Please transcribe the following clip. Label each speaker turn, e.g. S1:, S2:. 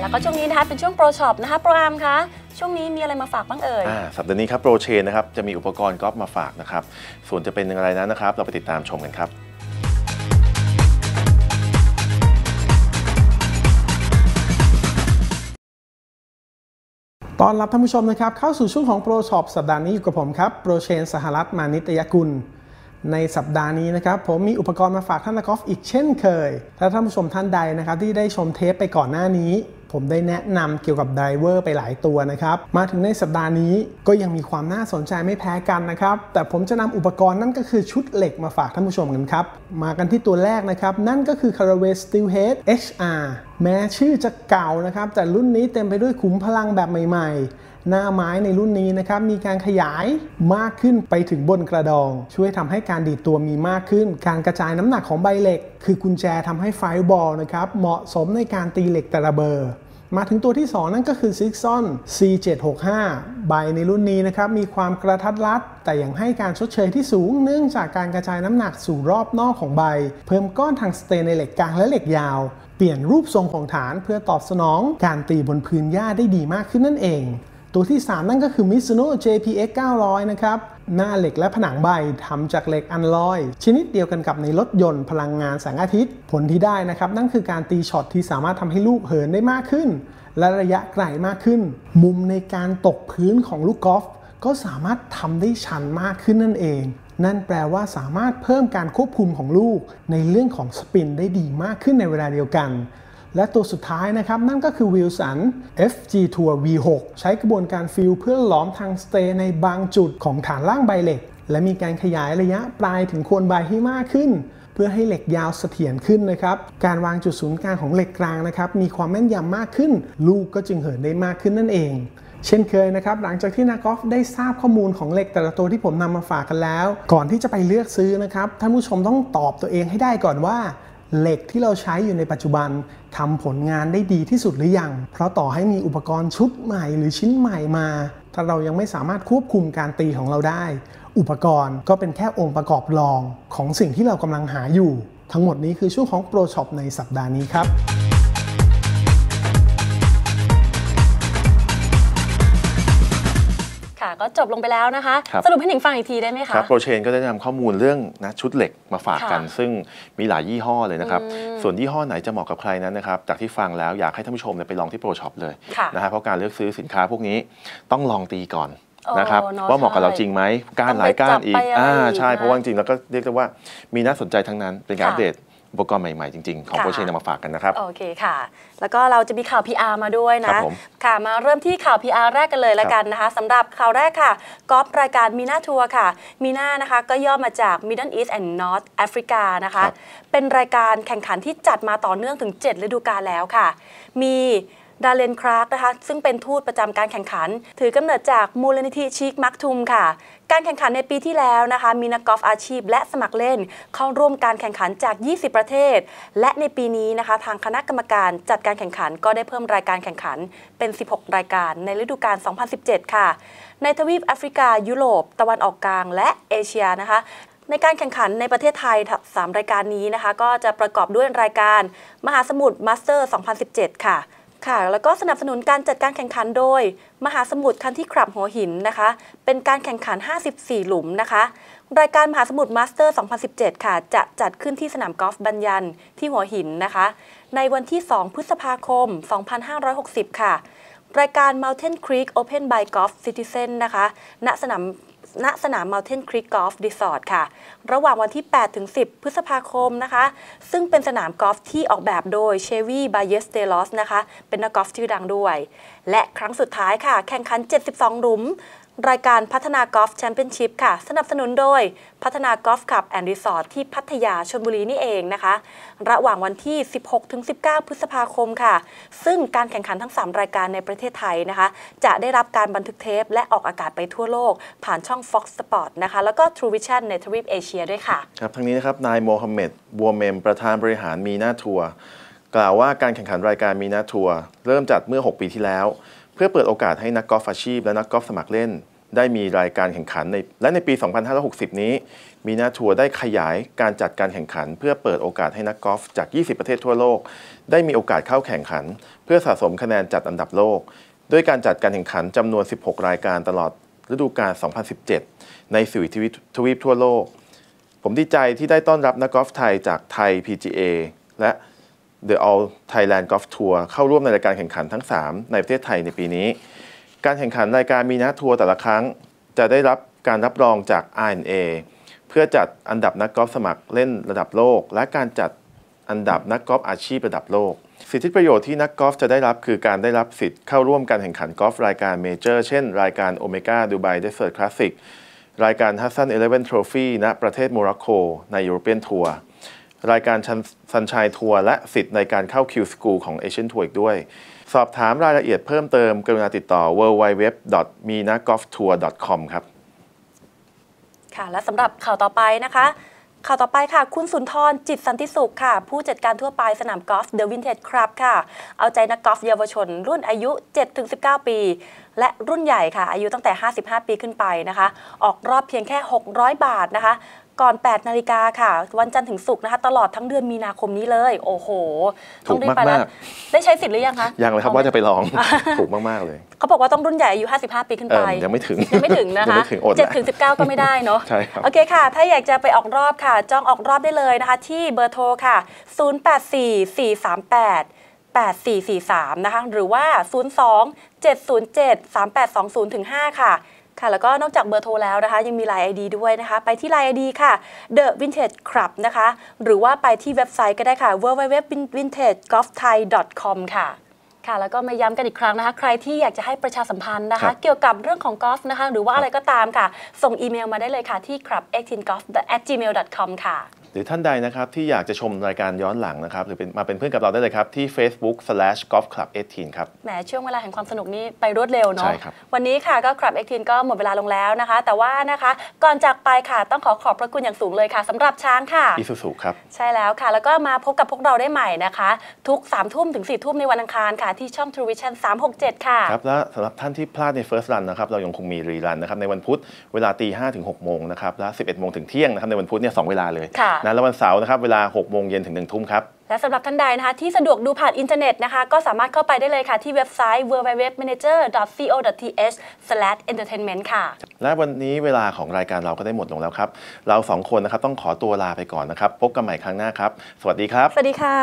S1: แล้วก็ช่วงนี้นะคะเป็นช่วงโปรช็อปนะคะโปรอาร์มคะช่วงนี้มีอะไรมาฝากบ้างเอ่ยอ
S2: สัปดาห์นี้ครับโปรเชนนะครับจะมีอุปกรณ์กอล์ฟมาฝากนะครับส่วนจะเป็นอะไรนั้นนะครับ เราไปติดตามชมกันครับ
S3: ตอนรับท่านผู้ชมนะครับ เข้าสู่ช่วงของโปรช็อปสัปดาห์นี้อยู่กับผมครับโปรเชน สหรัฐมานิตยกุลในสัปดาห์นี้นะครับ ผมมีอุปกรณ์มาฝากท่านนักกอล์ฟอีกเช่นเคยถ้าท่านผู้ชมท่านใดนะครับ ที่ได้ชมเทปไปก่อนหน้านี้ผมได้แนะนำเกี่ยวกับไดเวอร์ไปหลายตัวนะครับ มาถึงในสัปดาห์นี้ก็ยังมีความน่าสนใจไม่แพ้กันนะครับ แต่ผมจะนำอุปกรณ์นั่นก็คือชุดเหล็กมาฝากท่านผู้ชมกันครับ มากันที่ตัวแรกนะครับ นั่นก็คือ Caraway Steelhead HR แม้ชื่อจะเก่านะครับ แต่รุ่นนี้เต็มไปด้วยขุมพลังแบบใหม่ๆ หน้าไม้ในรุ่นนี้นะครับ มีการขยายมากขึ้นไปถึงบนกระดอง ช่วยทำให้การดีดตัวมีมากขึ้น การกระจายน้ำหนักของใบเหล็กคือกุญแจทำให้ไฟบอลนะครับ เหมาะสมในการตีเหล็กแต่ละเบอร์มาถึงตัวที่2นั่นก็คือ Sixon C765 ใบในรุ่นนี้นะครับมีความกระทัดรัด แต่ยังให้การชดเชยที่สูงเนื่องจากการกระจายน้ำหนักสู่รอบนอกของใบ เพิ่มก้อนทางสเตนในเหล็กกลางและเหล็กยาว เปลี่ยนรูปทรงของฐานเพื่อตอบสนองการตีบนพื้นหญ้าได้ดีมากขึ้นนั่นเองตัวที่ 3 นั่นก็คือ Mizuno JPX 900 นะครับ หน้าเหล็กและผนังใบทำจากเหล็กอันลอย ชนิดเดียวกันกับในรถยนต์พลังงานแสงอาทิตย์ ผลที่ได้นะครับ นั่นคือการตีช็อตที่สามารถทำให้ลูกเหินได้มากขึ้น และระยะไกลมากขึ้น มุมในการตกพื้นของลูกกอล์ฟก็สามารถทำได้ชันมากขึ้นนั่นเอง นั่นแปลว่าสามารถเพิ่มการควบคุมของลูก ในเรื่องของสปินได้ดีมากขึ้นในเวลาเดียวกันและตัวสุดท้ายนะครับนั่นก็คือวิลสัน FG Tour V6 ใช้กระบวนการฟิลเพื่อล้อมทางสเตย์ในบางจุดของฐานล่างใบเหล็ก และมีการขยายระยะปลายถึงโคนใบให้มากขึ้น เพื่อให้เหล็กยาวเสถียรขึ้นนะครับ การวางจุดศูนย์กลางของเหล็กกลางนะครับ มีความแม่นยำมากขึ้น ลูกก็จึงเหินได้มากขึ้นนั่นเอง เช่นเคยนะครับหลังจากที่นักกอล์ฟได้ทราบข้อมูลของเหล็กแต่ละตัวที่ผมนำมาฝากกันแล้ว ก่อนที่จะไปเลือกซื้อนะครับท่านผู้ชมต้องตอบตัวเองให้ได้ก่อนว่าเหล็กที่เราใช้อยู่ในปัจจุบันทำผลงานได้ดีที่สุดหรือยัง เพราะต่อให้มีอุปกรณ์ชุดใหม่หรือชิ้นใหม่มา ถ้าเรายังไม่สามารถควบคุมการตีของเราได้ อุปกรณ์ก็เป็นแค่องค์ประกอบรองของสิ่งที่เรากำลังหาอยู่ ทั้งหมดนี้คือช่วงของโปรช็อปในสัปดาห์นี้ครับ
S1: ็จบลงไปแล้วนะคะ สรุปให้หนิงฟังอีกทีได้ไหมคะครับโปร
S2: เชนก็ได้นำข้อมูลเรื่องนะชุดเหล็กมาฝากกัน ซึ่งมีหลายยี่ห้อเลยนะครับ ส่วนยี่ห้อไหนจะเหมาะกับใครนั้นนะครับ จากที่ฟังแล้วอยากให้ท่านผู้ชมไปลองที่โปรช็อปเลยนะฮะเพราะการเลือกซื้อสินค้าพวกนี้ต้องลองตีก่อนนะครับว่าเหมาะกับเราจริงไหมก้านหลายก้านอีกอ่าใช่ เพราะว่าจริงแล้วก็เรียกได้ว่ามีน่าสนใจทั้งนั้นเป็นการอัปเดตอุปกรณ์ใหม่ๆจริง ๆ ของโปรเชนมาฝากกันนะครับ โอ
S1: เคค่ะ แล้วก็เราจะมีข่าว PR มาด้วยนะ ค่ะมาเริ่มที่ข่าว PR แรกกันเลยละกันนะคะสำหรับข่าวแรกค่ะกอล์ฟรายการมีนาทัวร์ค่ะ มีนานะคะก็ย่อมาจาก Middle East and North Africa นะคะเป็นรายการแข่งขันที่จัดมาต่อเนื่องถึง7ฤดูกาลแล้วค่ะ มีดาเลนครารกนะคะซึ่งเป็นทูตประจำการแข่งขัน ถือกำเนิดจากมูลนิธิชิคมักทุมค่ะ การแข่งขันในปีที่แล้วนะคะมีนักกอล์ฟอาชีพและสมัครเล่น เข้าร่วมการแข่งขันจาก 20 ประเทศ และในปีนี้นะคะ ทางคณะกรรมการจัดการแข่งขันก็ได้เพิ่มรายการแข่งขันเป็น 16 รายการในฤดูกาล2017 ค่ะ ในทวีปแอฟริกายุโรป ตะวันออกกลาง และเอเชียนะคะ ในการแข่งขันในประเทศไทย 3 รายการนี้นะคะ ก็จะประกอบด้วยรายการมหาสมุทรมาสเตอร์2017 ค่ะค่ะ แล้วก็สนับสนุนการจัดการแข่งขันโดยมหาสมุทรคันที่ครับหัวหินนะคะ เป็นการแข่งขัน 54 หลุมนะคะ รายการมหาสมุทรมาสเตอร์ 2017 ค่ะ จะจัดขึ้นที่สนามกอล์ฟบัญญันที่หัวหินนะคะ ในวันที่ 2 พฤษภาคม 2560 ค่ะ รายการ Mountain Creek Open by Golf Citizen นะคะ ณ สนามณสนาม Mountain Creek Golf Resort ค่ะ ระหว่างวันที่8ถึง10 พฤษภาคมนะคะ ซึ่งเป็นสนามกอล์ฟที่ออกแบบโดยเชวี่บาเยสเตลอสนะคะ เป็นนักกอล์ฟชื่อดังด้วย และครั้งสุดท้ายค่ะ แข่งขัน 72 หลุมรายการพัฒนากอล์ฟแชมเปี้ยนชิพค่ะ สนับสนุนโดยพัฒนากอล์ฟคลับแอนด์รีสอร์ทที่พัทยาชลบุรีนี่เองนะคะ ระหว่างวันที่ 16-19 พฤษภาคมค่ะ ซึ่งการแข่งขันทั้ง 3 รายการในประเทศไทยนะคะ จะได้รับการบันทึกเทป และออกอากาศไปทั่วโลก ผ่านช่อง Fox Sport นะคะแล้วก็ True Vision ในทวีปเอเชียด้วยค่ะ
S2: ครับ ทั้งนี้นะครับ นายโมฮัมเหม็ดบัวเมม ประธานบริหารมีนาทัวร์กล่าวว่าการแข่งขันรายการมีนาทัวร์เริ่มจัดเมื่อ 6 ปีที่แล้วเพื่อเปิดโอกาสให้นักกอล์ฟอาชีพและนักกอล์ฟสมัครเล่น ได้มีรายการแข่งขันในและในปี 2560 นี้ มีนาทัวร์ได้ขยายการจัดการแข่งขัน เพื่อเปิดโอกาสให้นักกอล์ฟจาก 20 ประเทศทั่วโลก ได้มีโอกาสเข้าแข่งขัน เพื่อสะสมคะแนนจัดอันดับโลกด้วยการจัดการแข่งขันจำนวน 16 รายการตลอดฤดูกาล 2017 ในสื่อทวีปทั่วโลกผมดีใจที่ได้ต้อนรับนักกอล์ฟไทยจากไทย PGA และ The All Thailand Golf Tour เข้าร่วมในรายการแข่งขันทั้ง 3 ในประเทศไทยในปีนี้ การแข่งขันรายการมีนกทัวร์แต่ละครั้งจะได้รับการรับรองจาก R&A เพื่อจัดอันดับนักกอล์ฟสมัครเล่นระดับโลก และการจัดอันดับนักกอล์ฟอาชีพระดับโลก สิทธิประโยชน์ที่นักกอล์ฟจะได้รับคือการได้รับสิทธิ์เข้าร่วมการแข่งขันกอล์ฟรายการเมเจอร์ เช่น รายการโอเมก้าดูไบเดสเซอร์คลาสสิกรายการฮัสซันเอเลเวนทรอฟี่ณประเทศโมร็อกโกในยุโรเปียนทัวร์รายการชันสัญชัยทัวร์และสิทธิ์ในการเข้าคิวสกูของเอเชียนทัวร์อีกด้วย สอบถามรายละเอียดเพิ่มเติมกรุณาติดต่อ w w w m i n a g o l f t o u r c o m ครับ
S1: ค่ะและสำหรับข่าวต่อไปนะคะ ข่าวต่อไปค่ะ คุณสุนทรจิตสันติสุขค่ะ ผู้จัดการทั่วไปสนามกอล์ฟเดอะวินเทจครับค่ะ เอาใจนักกอล์ฟเยาวชน รุ่นอายุ 7-19 ปี และรุ่นใหญ่ค่ะอายุตั้งแต่55 ปีขึ้นไปนะคะออกรอบเพียงแค่600บาทนะคะก่อน 8 นาฬิกาค่ะ วันจันทร์ถึงศุกร์นะคะ ตลอดทั้งเดือนมีนาคมนี้เลย โอ้โห ถูกมากมากได้ใช้สิทธิ์หรือยังคะ ยังเลยครับว่าจะไ
S2: ปลอง ถูกมากมากเลย
S1: เขาบอกว่าต้องรุ่นใหญ่อายุ 55 ปีขึ้นไป ยังไม
S2: ่ถึง ยังไม่ถึงนะคะเจ็ดถึงสิก
S1: ก็ไม่ได้เนาะใช่ครับโอเคค่ะ ถ้าอยากจะไปออกรอบค่ะ จองออกรอบได้เลยนะคะ ที่เบอร์โทรค่ะ 084438 8443 นะคะ หรือว่า 02 707 3820ถึง5ค่ะค่ะ แล้วก็นอกจากเบอร์โทรแล้วนะคะ ยังมีไลน์ไอดีด้วยนะคะ ไปที่ไลน์ไอดีค่ะ The Vintage Club นะคะ หรือว่าไปที่เว็บไซต์ก็ได้ค่ะ www.vintagegolfthai.com ค่ะ ค่ะแล้วก็มาย้ำกันอีกครั้งนะคะ ใครที่อยากจะให้ประชาสัมพันธ์นะคะ เกี่ยวกับเรื่องของกอล์ฟนะคะ หรือว่าอะไรก็ตามค่ะ ส่งอีเมลมาได้เลยค่ะที่ club 18 golf gmail com ค่ะ
S2: หรือท่านใดนะครับที่อยากจะชมรายการย้อนหลังนะครับหรือเป็นมาเป็นเพื่อนกับเราได้เลยครับ ที่ facebook slash golf club 18ครับ
S1: แหมช่วงเวลาแห่งความสนุกนี้ไปรวดเร็วเนาะใช่ครับ วันนี้ค่ะก็ club 18 ก็หมดเวลาลงแล้วนะคะ แต่ว่านะคะ ก่อนจากไปค่ะต้องขอขอบพระคุณอย่างสูงเลยค่ะสำหรับช้างค่ะอีสุสุครับ ใช่แล้วค่ะ แล้วก็มาพบกับพวกเราได้ใหม่นะคะ ทุก3ามทุ่มถึง4ี่ทุ่มในวันอังคารค่ะที่ช่อง True Vision 367 ค่ะครั
S2: บและสำหรับท่านที่พลาดใน First Run นะครับเรายังคงมีรีรันนะครับในวันพุธเวลาตีห้ถึงหกโมงนะครับและ11โมงถึงเที่ยงนะครับในวันพุธเนี่ยสเวลาเลยนะแล้วันเสาร์นะครับ เวลา6โมงเย็นถึง1ทุ่มครับ
S1: และสำหรับท่านใดนะคะที่สะดวกดูผ่านอินเทอร์เน็ตนะคะ ก็สามารถเข้าไปได้เลยค่ะ ที่เว็บไซต์ www.manager.co.th/entertainment ค่ะ
S2: และวันนี้เวลาของรายการเราก็ได้หมดลงแล้วครับ เราสองคนนะครับ ต้องขอตัวลาไปก่อนนะครับ พบกันใหม่ครั้งหน้าครับ สวัสดีครับ ส
S1: วัสดีค่ะ